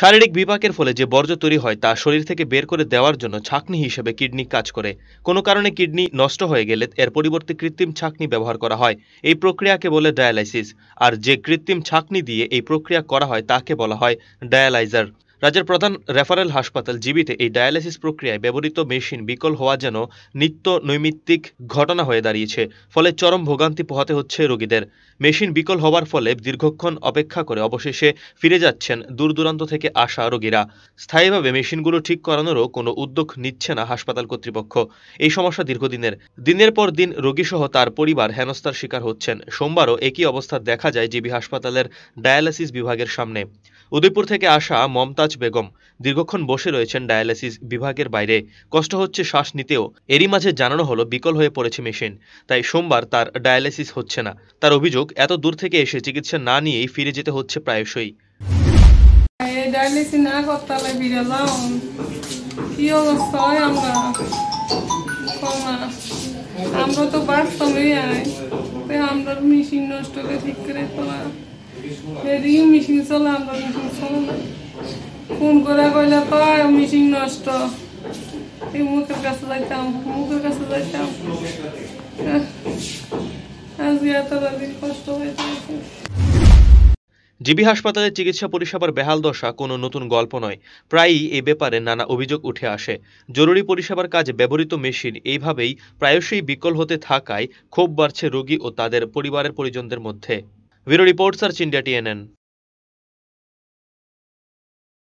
শারীরিক বিপাকের ফলে যে বর্জ্য তৈরি হয় তা শরীর থেকে বের করে দেওয়ার জন্য ছাঁকনি হিসেবে কিডনি কাজ করে কোনো কারণে কিডনি নষ্ট হয়ে গেলে এর পরিবর্তে কৃত্রিম ছাঁকনি ব্যবহার করা হয় এই প্রক্রিয়াকে বলে ডায়ালাইসিস আর যে কৃত্রিম ছাঁকনি দিয়ে এই প্রক্রিয়া করা হয় তাকে বলা হয় ডায়ালাইজার রাজ্যের প্রধান রেফারেল হাসপাতাল জিবিতে এই ডায়ালিসিস প্রক্রিয়ায় ব্যবহৃত মেশিন বিকল হওয়া যেন নিত্য নৈমিত্তিক ঘটনা হয়ে দাঁড়িয়েছে ফলে চরম ভোগান্তি পোহাতে হচ্ছে রোগীদের মেশিন বিকল হওয়ার ফলে দীর্ঘক্ষণ অপেক্ষা করে অবশেষে ফিরে যাচ্ছেন দূর দূরান্ত থেকে আসা রোগীরা স্থায়ীভাবে মেশিনগুলো ঠিক করানোরও কোনো উদ্যোগ নিচ্ছে না হাসপাতাল কর্তৃপক্ষ এই সমস্যা দীর্ঘদিনের দিনের পর দিন রোগীসহ তার পরিবার হেনস্থার শিকার হচ্ছেন সোমবারও একই অবস্থা দেখা যায় জিবি হাসপাতালের ডায়ালিসিস বিভাগের সামনে উদয়পুর থেকে আসা মমতাজ বেগম দীর্ঘক্ষণ বসে রয়েছেন ডায়ালিসিস বিভাগের বাইরে কষ্ট হচ্ছে শ্বাস নিতেও এরই মাঝে জানানো হলো বিকল হয়ে পড়েছে মেশিন তাই সোমবার তার ডায়ালিসিস হচ্ছে না তার অভিযোগ এত দূর থেকে এসে চিকিৎসা না নিয়েই ফিরে যেতে হচ্ছে প্রায়শই আমরা তো পারতাম আমরা মেশিন নষ্ট করে ঠিক করে তোলা মেশিন মেশিন ফোন করে কইলে মেশিন নষ্ট এই মুখের কাছে যাইতাম মুখের কাছে যাইতাম আজকে এত কষ্ট জিবি হাসপাতালে চিকিৎসা পরিষেবার বেহাল দশা কোনো নতুন গল্প নয় প্রায়ই এ ব্যাপারে নানা অভিযোগ উঠে আসে জরুরি পরিষেবার কাজে ব্যবহৃত মেশিন এইভাবেই প্রায়শই বিকল হতে থাকায় ক্ষোভ বাড়ছে রোগী ও তাদের পরিবারের পরিজনদের মধ্যে Bureau Report Search India TNN.